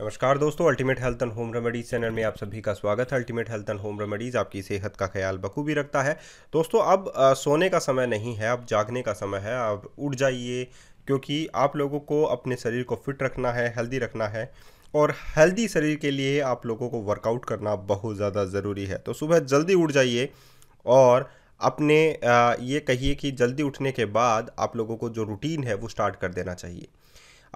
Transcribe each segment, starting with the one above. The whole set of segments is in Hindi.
नमस्कार दोस्तों ultimate health and home remedies channel में आप सभी का स्वागत है ultimate health and home remedies आपकी सेहत का ख्याल बखूबी रखता है दोस्तों अब आ, सोने का समय नहीं है अब जागने का समय है अब उठ जाइए क्योंकि आप लोगों को अपने शरीर को फिट रखना है हेल्दी रखना है और हेल्दी शरीर के लिए आप लोगों को वर्कआउट करना बहुत ज़्यादा ज़रूरी है तो सुबह जल्दी उठ जाइए और अपने ये कहिए कि जल्दी उठने के बाद आप लोगों को जो रूटीन है वो स्टार्ट कर देना चाहिए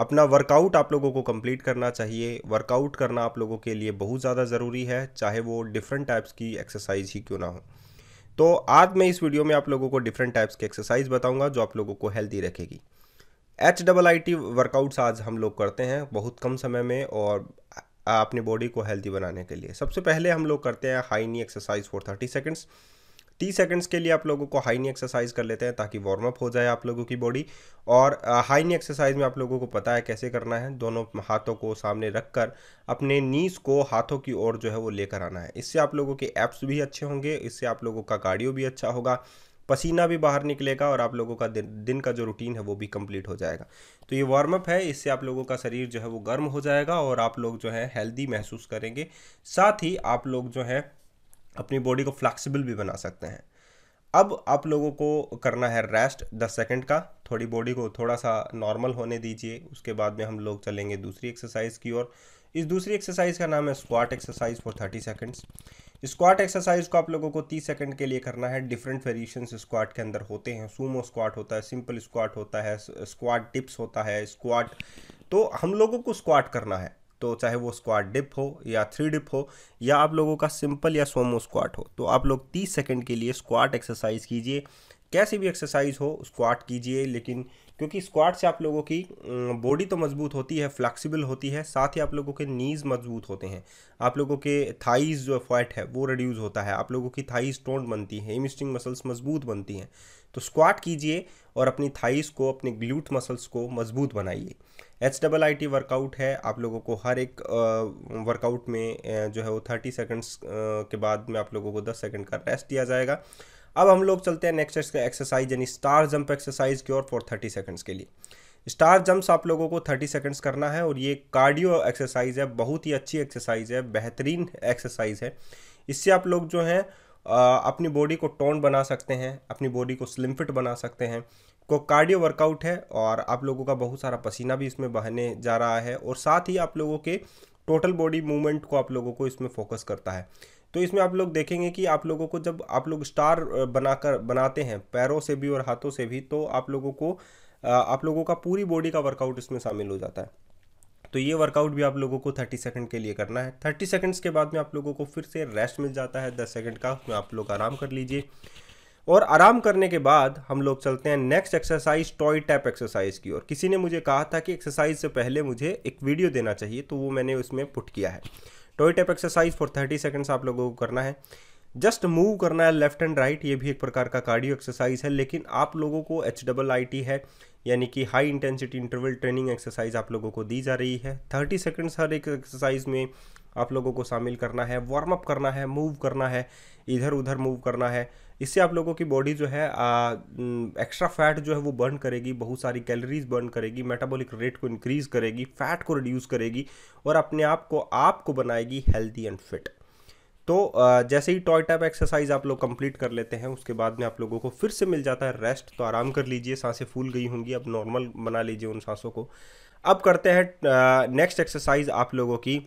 अपना वर्कआउट आप लोगों को कंप्लीट करना चाहिए वर्कआउट करना आप लोगों के लिए बहुत ज़्यादा ज़रूरी है चाहे वो डिफरेंट टाइप्स की एक्सरसाइज ही क्यों ना हो तो आज मैं इस वीडियो में आप लोगों को डिफरेंट टाइप्स की एक्सरसाइज बताऊंगा जो आप लोगों को हेल्दी रखेगी H double I T workouts आज हम लोग करते हैं बहुत कम समय में और अपनी बॉडी को हेल्दी बनाने के लिए सबसे पहले हम लोग करते हैं high knee exercise for thirty seconds तीस सेकंड्स के लिए आप लोगों को हाई नी एक्सरसाइज कर लेते हैं ताकि वार्म अप हो जाए आप लोगों की बॉडी और हाई नी एक्सरसाइज में आप लोगों को पता है कैसे करना है दोनों हाथों को सामने रख कर अपने नीज को हाथों की ओर जो है वो लेकर आना है इससे आप लोगों के एप्स भी अच्छे होंगे इससे आप लोगों का कार्डियो भी अच्छा होगा पसीना भी बाहर निकलेगा और आप लोगों का दिन दिन का जो रूटीन है वो भी कंप्लीट हो जाएगा तो ये वार्म अप है इससे आप लोगों का शरीर जो है वो गर्म हो जाएगा और आप लोग जो है हेल्दी महसूस करेंगे साथ ही आप लोग जो है अपनी बॉडी को फ्लैक्सिबल भी बना सकते हैं अब आप लोगों को करना है रेस्ट दस सेकेंड का थोड़ी बॉडी को थोड़ा सा नॉर्मल होने दीजिए उसके बाद में हम लोग चलेंगे दूसरी एक्सरसाइज की ओर इस दूसरी एक्सरसाइज का नाम है squat exercise for thirty seconds squat exercise को आप लोगों को तीस सेकंड के लिए करना है डिफरेंट वेरिएशन स्क्वाट के अंदर होते हैं सूमो स्क्वाट होता है सिंपल स्क्वाट होता है स्क्वाट टिप्स होता है स्क्वाट तो हम लोगों को स्क्वाट करना है तो चाहे वो स्क्वाट डिप हो या थ्री डिप हो या आप लोगों का सिंपल या सोमो स्क्वाट हो तो आप लोग तीस सेकेंड के लिए स्क्वाट एक्सरसाइज कीजिए कैसे भी एक्सरसाइज हो स्क्वाट कीजिए लेकिन क्योंकि स्क्वाट से आप लोगों की बॉडी तो मजबूत होती है फ्लैक्सिबल होती है साथ ही आप लोगों के नीज़ मजबूत होते हैं आप लोगों के थाइज जो फैट है वो रिड्यूज़ होता है आप लोगों की थाइज टोंड बनती है हिमस्ट्रिंग मसल्स मजबूत बनती हैं तो स्क्वाट कीजिए और अपनी थाइस को अपने ग्लूट मसल्स को मजबूत बनाइए H double I T workout है आप लोगों को हर एक वर्कआउट में जो है वो थर्टी सेकेंड्स के बाद में आप लोगों को दस सेकेंड का रेस्ट दिया जाएगा अब हम लोग चलते हैं नेक्स्ट एक्सरसाइज यानी स्टार जंप एक्सरसाइज की ओर फॉर थर्टी सेकेंड्स के लिए स्टार जंप्स आप लोगों को थर्टी सेकेंड्स करना है और ये कार्डियो एक्सरसाइज है बहुत ही अच्छी एक्सरसाइज है बेहतरीन एक्सरसाइज है इससे आप लोग जो हैं अपनी बॉडी को टोन बना सकते हैं अपनी बॉडी को स्लिम फिट बना सकते हैं को कार्डियो वर्कआउट है और आप लोगों का बहुत सारा पसीना भी इसमें बहने जा रहा है और साथ ही आप लोगों के टोटल बॉडी मूवमेंट को आप लोगों को इसमें फोकस करता है तो इसमें आप लोग देखेंगे कि आप लोगों को जब आप लोग स्टार बनाकर बनाते हैं पैरों से भी और हाथों से भी तो आप लोगों को आप लोगों का पूरी बॉडी का वर्कआउट इसमें शामिल हो जाता है तो ये वर्कआउट भी आप लोगों को थर्टी सेकंड के लिए करना है थर्टी सेकेंड्स के बाद में आप लोगों को फिर से रेस्ट मिल जाता है दस सेकेंड का उसमें आप लोग आराम कर लीजिए और आराम करने के बाद हम लोग चलते हैं next exercise toe tap exercise की और किसी ने मुझे कहा था कि एक्सरसाइज से पहले मुझे एक वीडियो देना चाहिए तो वो मैंने उसमें पुट किया है toe tap exercise for thirty seconds आप लोगों को करना है जस्ट मूव करना है लेफ्ट एंड राइट ये भी एक प्रकार का कार्डियो एक्सरसाइज है लेकिन आप लोगों को एच डबल आई टी है यानी कि high intensity interval training exercise आप लोगों को दी जा रही है थर्टी सेकेंड्स हर एक एक्सरसाइज में आप लोगों को शामिल करना है वार्म अप करना है मूव करना है इधर उधर मूव करना है इससे आप लोगों की बॉडी जो है आ, एक्स्ट्रा फैट जो है वो बर्न करेगी बहुत सारी कैलोरीज बर्न करेगी मेटाबॉलिक रेट को इंक्रीज़ करेगी फैट को रिड्यूस करेगी और अपने आप को आपको बनाएगी हेल्दी एंड फिट तो जैसे ही टॉय टैप एक्सरसाइज आप लोग कंप्लीट कर लेते हैं उसके बाद में आप लोगों को फिर से मिल जाता है रेस्ट तो आराम कर लीजिए सांसें फूल गई होंगी अब नॉर्मल बना लीजिए उन सांसों को अब करते हैं नेक्स्ट एक्सरसाइज आप लोगों की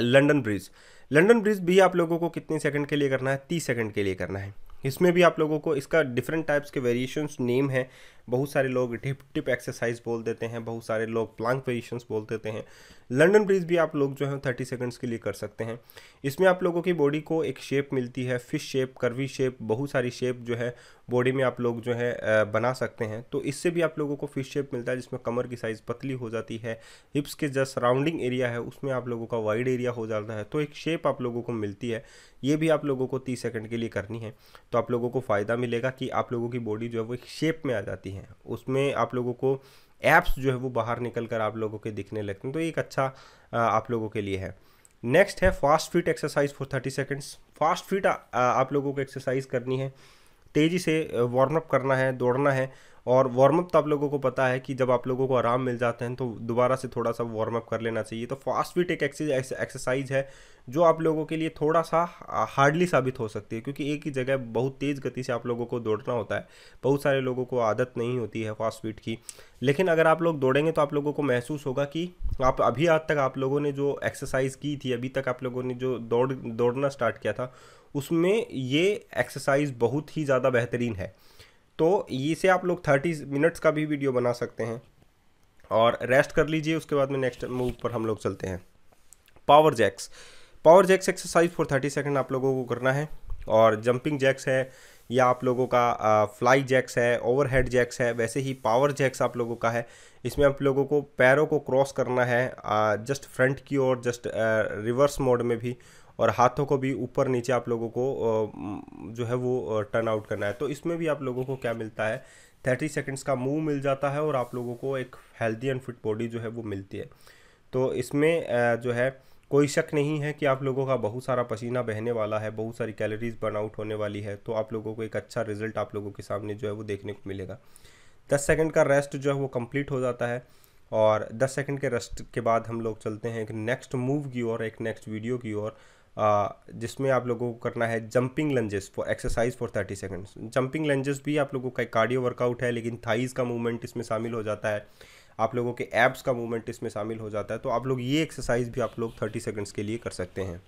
लंडन ब्रिज लंडन ब्रिज भी आप लोगों को कितने सेकंड के लिए करना है तीस सेकंड के लिए करना है इसमें भी आप लोगों को इसका डिफरेंट टाइप्स के वेरिएशंस नेम है बहुत सारे लोग टिप टिप एक्सरसाइज बोल देते हैं बहुत सारे लोग प्लांक वेरिएशंस बोल देते हैं लंडन ब्रिज भी आप लोग जो है थर्टी सेकेंड्स के लिए कर सकते हैं इसमें आप लोगों की बॉडी को एक शेप मिलती है फिश शेप करवी शेप बहुत सारी शेप जो है बॉडी में आप लोग जो है बना सकते हैं तो इससे भी आप लोगों को फिश शेप मिलता है जिसमें कमर की साइज़ पतली हो जाती है हिप्स के जस्ट सराउंडिंग एरिया है उसमें आप लोगों का वाइड एरिया हो जाता है तो एक शेप आप लोगों को मिलती है ये भी आप लोगों को तीस सेकेंड के लिए करनी है तो आप लोगों को फ़ायदा मिलेगा कि आप लोगों की बॉडी जो है वो एक शेप में आ जाती है उसमें आप लोगों को एप्स जो है वो बाहर निकल कर आप लोगों के दिखने लगते हैं तो एक अच्छा आप लोगों के लिए है नेक्स्ट है fast feet exercise for thirty seconds fast feet आप लोगों को एक्सरसाइज करनी है तेज़ी से वार्म अप करना है दौड़ना है और वार्म तो आप लोगों को पता है कि जब आप लोगों को आराम मिल जाते हैं तो दोबारा से थोड़ा सा वार्मअप कर लेना चाहिए तो फास्ट फिट एक एक्सरसाइज है जो आप लोगों के लिए थोड़ा सा हार्डली साबित हो सकती है क्योंकि एक ही जगह बहुत तेज़ गति से आप लोगों को दौड़ना होता है बहुत सारे लोगों को आदत नहीं होती है फास्ट फिट की लेकिन अगर आप लोग दौड़ेंगे तो आप लोगों को महसूस होगा कि आप अभी आज तक आप लोगों ने जो एक्सरसाइज की थी अभी तक आप लोगों ने जो दौड़ दौड़ना स्टार्ट किया था उसमें ये एक्सरसाइज बहुत ही ज़्यादा बेहतरीन है तो इसे आप लोग थर्टी मिनट्स का भी वीडियो बना सकते हैं और रेस्ट कर लीजिए उसके बाद में नेक्स्ट मूव पर हम लोग चलते हैं power jacks power jacks exercise for thirty second आप लोगों को करना है और जंपिंग जैक्स है या आप लोगों का फ्लाई जैक्स है ओवरहेड जैक्स है वैसे ही पावर जैक्स आप लोगों का है इसमें आप लोगों को पैरों को क्रॉस करना है जस्ट फ्रंट की ओर जस्ट रिवर्स मोड में भी और हाथों को भी ऊपर नीचे आप लोगों को जो है वो टर्न आउट करना है तो इसमें भी आप लोगों को क्या मिलता है थर्टी सेकेंड्स का मूव मिल जाता है और आप लोगों को एक हेल्दी एंड फिट बॉडी जो है वो मिलती है तो इसमें जो है कोई शक नहीं है कि आप लोगों का बहुत सारा पसीना बहने वाला है बहुत सारी कैलोरीज बर्न आउट होने वाली है तो आप लोगों को एक अच्छा रिजल्ट आप लोगों के सामने जो है वो देखने को मिलेगा दस सेकंड का रेस्ट जो है वो कंप्लीट हो जाता है और 10 सेकंड के रेस्ट के बाद हम लोग चलते हैं एक नेक्स्ट मूव की ओर एक नेक्स्ट वीडियो की ओर जिसमें आप लोगों को करना है jumping lunges for exercise for thirty seconds jumping lunges भी आप लोगों का कार्डियो वर्कआउट है लेकिन थाइज़ का मूवमेंट इसमें शामिल हो जाता है आप लोगों के एब्स का मूवमेंट इसमें शामिल हो जाता है तो आप लोग ये एक्सरसाइज भी आप लोग थर्टी सेकेंड्स के लिए कर सकते हैं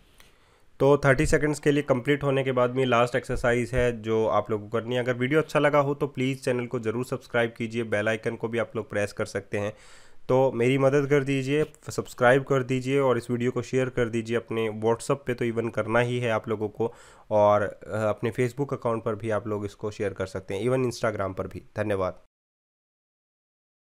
तो थर्टी सेकेंड्स के लिए कंप्लीट होने के बाद में लास्ट एक्सरसाइज है जो आप लोगों को करनी है अगर वीडियो अच्छा लगा हो तो प्लीज़ चैनल को ज़रूर सब्सक्राइब कीजिए बेल आइकन को भी आप लोग प्रेस कर सकते हैं तो मेरी मदद कर दीजिए सब्सक्राइब कर दीजिए और इस वीडियो को शेयर कर दीजिए अपने व्हाट्सअप पे तो इवन करना ही है आप लोगों को और अपने फेसबुक अकाउंट पर भी आप लोग इसको शेयर कर सकते हैं इवन इंस्टाग्राम पर भी धन्यवाद